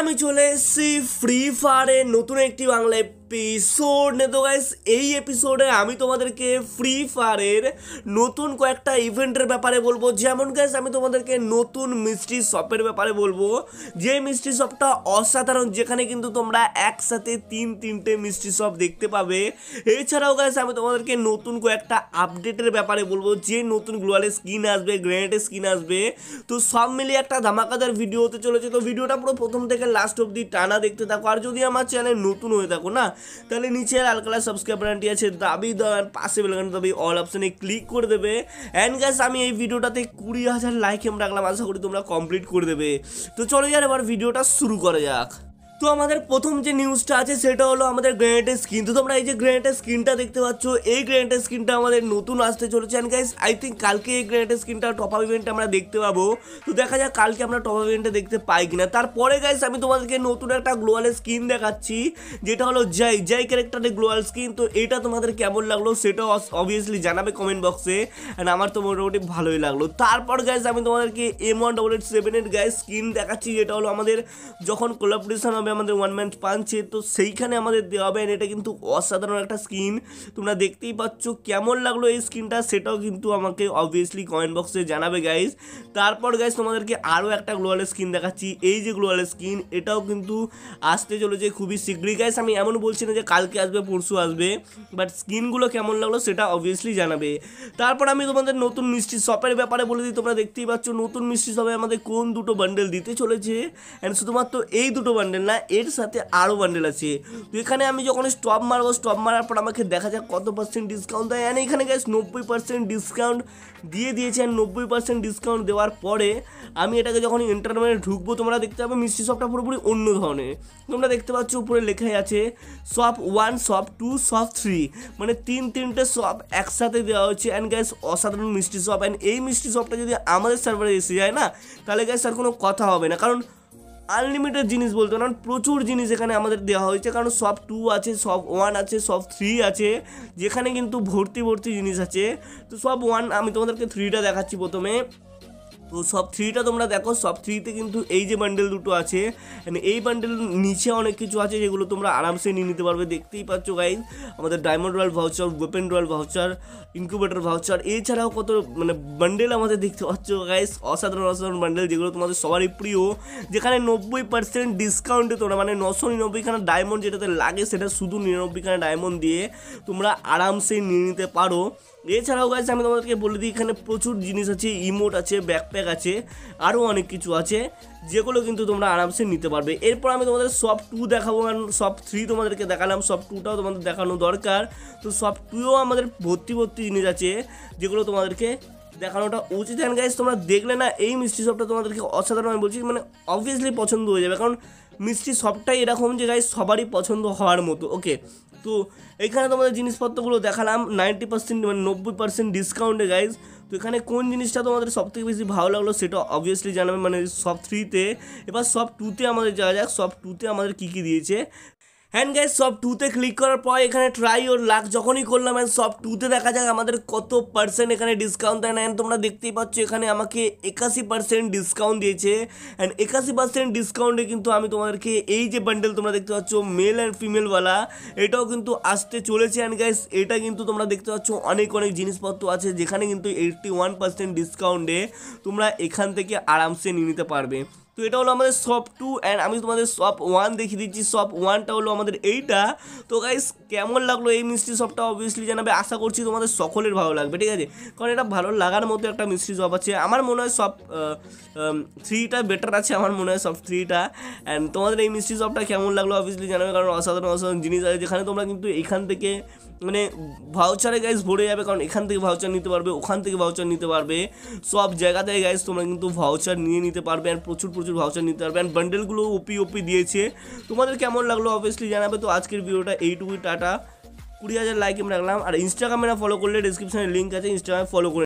আমি চলে এসেছি ফ্রি ফায়ারের নতুন একটি বাংলায় এপিসোড তো গাইস এই এপিসোডে আমি তোমাদেরকে ফ্রি ফায়ারের নতুন কয়েকটা ইভেন্টের ব্যাপারে বলবো যেমন গাইস আমি তোমাদেরকে নতুন মিস্ট্রি শপের ব্যাপারে বলবো যে মিস্ট্রি শপটা অসাধারণ যেখানে কিন্তু তোমরা একসাথে তিন তিনটে মিষ্টি শপ দেখতে পাবে এছাড়াও গাইস আমি তোমাদেরকে নতুন কয়েকটা আপডেটের ব্যাপারে বলবো যে নতুন গ্লোয়ালের স্কিন আসবে গ্রেনেডের স্কিন আসবে তো সব মিলিয়ে একটা ধামাকাদার ভিডিও হতে চলেছে তো ভিডিওটা পুরো প্রথম থেকে লাস্ট অবধি টানা দেখতে থাকো আর যদি আমার চ্যানেল নতুন হয়ে থাকো না তাহলে নিচে লাল কালার সাবস্ক্রাইব বাটনটি আছে দাবি দেওয়ার পাশে বেলকান দাবি অল অপশানে ক্লিক করে দেবে অ্যান্ড গ্যাস আমি এই ভিডিওটাতে কুড়ি হাজার লাইক এম রাখলাম আশা করি তোমরা কমপ্লিট করে দেবে তো চলো যার এবার ভিডিওটা শুরু করা যাক তো আমাদের প্রথম যে নিউজটা আছে সেটা হলো আমাদের গ্রেনেটের স্কিন তো তোমরা এই যে গ্রেনেটের স্কিনটা দেখতে পাচ্ছ এই গ্রেনেটের স্কিনটা আমাদের নতুন আসতে চলেছে অ্যান্ড গাইস আই থিঙ্ক কালকে এই গ্রেনেটের স্কিনটা টপ আপ ইভেন্টে আমরা দেখতে পাবো তো দেখা যাক কালকে আমরা টপ আপ ইভেন্টে দেখতে পাই কিনা তারপরে গাইস আমি তোমাদেরকে নতুন একটা গ্লোয়াল স্কিন দেখাচ্ছি যেটা হলো জয় জয় ক্যারেক্টারের গ্লোয়াল স্কিন তো এটা তোমাদের কেমন লাগলো সেটাও অবভিয়াসলি জানাবে কমেন্ট বক্সে অ্যান্ড আমার তো মোটামুটি ভালোই লাগলো তারপর গাইস আমি তোমাদেরকে M one double eight seven সেভেনের গাইস স্কিন দেখাচ্ছি যেটা হলো আমাদের যখন কোলাপোরেশন হবে হবে আমাদের ওয়ান ম্যান পাঞ্চে তো সেইখানে আমাদের দেওয়া হবে এটা কিন্তু অসাধারণ একটা স্কিন তোমরা দেখতেই পাচ্ছ কেমন লাগলো এই স্কিনটা সেটাও কিন্তু আমাকে অবভিয়াসলি কমেন্ট বক্সে জানাবে গাইজ তারপর গাইজ তোমাদেরকে আরও একটা গ্লোয়াল স্কিন দেখাচ্ছি এই যে গ্লোয়াল স্কিন এটাও কিন্তু আসতে চলেছে খুবই শীঘ্রই গাইজ আমি এমন বলছি না যে কালকে আসবে পরশু আসবে বাট স্কিনগুলো কেমন লাগলো সেটা অবভিয়াসলি জানাবে তারপর আমি তোমাদের নতুন মিষ্টি শপের ব্যাপারে বলে দিই তোমরা দেখতেই পাচ্ছ নতুন মিষ্টি শপে আমাদের কোন দুটো বান্ডেল দিতে চলেছে অ্যান্ড শুধুমাত্র এই দুটো বান্ডেল না এর সাথে আরও বান্ডেল আছে তো এখানে আমি যখন স্টপ মারবো স্টপ মারার পর আমাকে দেখা যাক কত পার্সেন্ট ডিসকাউন্ট দেয় অ্যান্ড এখানে গ্যাস নব্বই পার্সেন্ট ডিসকাউন্ট দিয়ে দিয়েছে আর নব্বই পার্সেন্ট ডিসকাউন্ট দেওয়ার পরে আমি এটাকে যখন ইন্টারনেটে ঢুকবো তোমরা দেখতে পাবে মিষ্টি শপটা পুরোপুরি অন্য ধরনের তোমরা দেখতে পাচ্ছ উপরে লেখাই আছে সব ওয়ান শপ টু সব থ্রি মানে তিন তিনটে সব একসাথে দেওয়া হচ্ছে অ্যান্ড গ্যাস অসাধারণ মিষ্টি শপ অ্যান্ড এই মিষ্টি শপটা যদি আমাদের সার্ভারে এসে যায় না তাহলে গ্যাস আর কোনো কথা হবে না কারণ আনলিমিটেড জিনিস বলতে কারণ প্রচুর জিনিস এখানে আমাদের দেওয়া হয়েছে কারণ সব টু আছে সব ওয়ান আছে সব থ্রি আছে যেখানে কিন্তু ভর্তি ভর্তি জিনিস আছে তো সব ওয়ান আমি তোমাদেরকে থ্রিটা দেখাচ্ছি প্রথমে তো সব থ্রিটা তোমরা দেখো সব থ্রিতে কিন্তু এই যে বান্ডেল দুটো আছে মানে এই বান্ডেল নিচে অনেক কিছু আছে যেগুলো তোমরা আরামসে নিয়ে নিতে পারবে দেখতেই পাচ্ছ গাইজ আমাদের ডায়মন্ড রয়্যাল ভাউচার গোপেন রয়্যাল ভাউচার ইনকিউবেটর ভাউচার এছাড়াও কত মানে বান্ডেল আমাদের দেখতে পাচ্ছ গাইজ অসাধারণ অসাধারণ বান্ডেল যেগুলো তোমাদের সবারই প্রিয় যেখানে নব্বই পার্সেন্ট ডিসকাউন্টে তোমরা মানে নশো নিরানব্বইখানা ডায়মন্ড যেটাতে লাগে সেটা শুধু নিরানব্বইখানা ডায়মন্ড দিয়ে তোমরা আরামসে নিয়ে নিতে পারো এছাড়াও গাইজ আমি তোমাদেরকে বলে দিই এখানে প্রচুর জিনিস আছে ইমোট আছে ব্যাকপ্যাক ব্যাগ আছে আরও অনেক কিছু আছে যেগুলো কিন্তু তোমরা আরামসে নিতে পারবে এরপর আমি তোমাদের সব টু দেখাবো সব থ্রি তোমাদেরকে দেখালাম সব টুটাও তোমাদের দেখানো দরকার তো সব টুও আমাদের ভর্তি ভর্তি জিনিস আছে যেগুলো তোমাদেরকে দেখানোটা উচিত হ্যান গাইজ তোমরা দেখলে না এই মিষ্টি সবটা তোমাদেরকে অসাধারণ আমি বলছি মানে অবভিয়াসলি পছন্দ হয়ে যাবে কারণ মিষ্টি সবটাই এরকম যে গাইজ সবারই পছন্দ হওয়ার মতো ওকে তো এখানে তোমাদের জিনিসপত্রগুলো দেখালাম নাইনটি পার্সেন্ট মানে নব্বই পার্সেন্ট ডিসকাউন্টে গাইজ তো এখানে কোন জিনিসটা তোমাদের সব থেকে বেশি ভালো লাগলো সেটা অবভিয়াসলি জানাবে মানে সব থ্রিতে এবার সব টুতে আমাদের যাওয়া যাক সব টুতে আমাদের কী কী দিয়েছে অ্যান্ড গাইজ সব টুতে ক্লিক করার পর এখানে ট্রাই ওর লাখ যখনই করলাম অ্যান্ড সব টুতে দেখা যাক আমাদের কত পার্সেন্ট এখানে ডিসকাউন্ট দেয় না অ্যান্ড তোমরা দেখতেই পাচ্ছ এখানে আমাকে একাশি পার্সেন্ট ডিসকাউন্ট দিয়েছে অ্যান্ড একাশি পার্সেন্ট ডিসকাউন্টে কিন্তু আমি তোমাদেরকে এই যে বান্ডেল তোমরা দেখতে পাচ্ছ মেল অ্যান্ড ফিমেলওয়ালা এটাও কিন্তু আসতে চলেছে অ্যান্ড গাইজ এটা কিন্তু তোমরা দেখতে পাচ্ছ অনেক অনেক জিনিসপত্র আছে যেখানে কিন্তু এইটটি ওয়ান পার্সেন্ট ডিসকাউন্টে তোমরা এখান থেকে আরামসে নিয়ে নিতে পারবে তুই তোর আমাদের শপ 2 এন্ড আমি তোমাদের শপ 1 দেখিয়ে দিচ্ছি শপ 1 টহল আমাদের এইটা তো गाइस কেমন লাগলো এই মিষ্টি শপটা অবভিয়াসলি জানাবে আশা করছি তোমাদের সকলের ভালো লাগবে ঠিক আছে কারণ এটা ভালো লাগার মতো একটা মিষ্টি শপ আছে আমার মনে হয় সব থ্রিটা বেটার আছে আমার মনে হয় সব থ্রিটা অ্যান্ড তোমাদের এই মিষ্টি শপটা কেমন লাগলো অবভিয়াসলি জানাবে কারণ অসাধারণ অসাধারণ জিনিস আছে যেখানে তোমরা কিন্তু এখান থেকে মানে ভাউচারে গাইজ ভরে যাবে কারণ এখান থেকে ভাউচার নিতে পারবে ওখান থেকে ভাউচার নিতে পারবে সব জায়গাতে থেকে গাইজ তোমরা কিন্তু ভাউচার নিয়ে নিতে পারবে অ্যান্ড প্রচুর প্রচুর ভাউচার নিতে পারবে অ্যান্ড বান্ডেলগুলো ওপি ওপি দিয়েছে তোমাদের কেমন লাগলো অবভিয়াসলি জানাবে তো আজকের ভিডিওটা এইটুকুই টাটা টাটা কুড়ি হাজার লাইক আমরা রাখলাম আর ইনস্টাগ্রামে ফলো করলে ডিসক্রিপশনে লিঙ্ক আছে ইনস্টাগ্রামে ফলো করে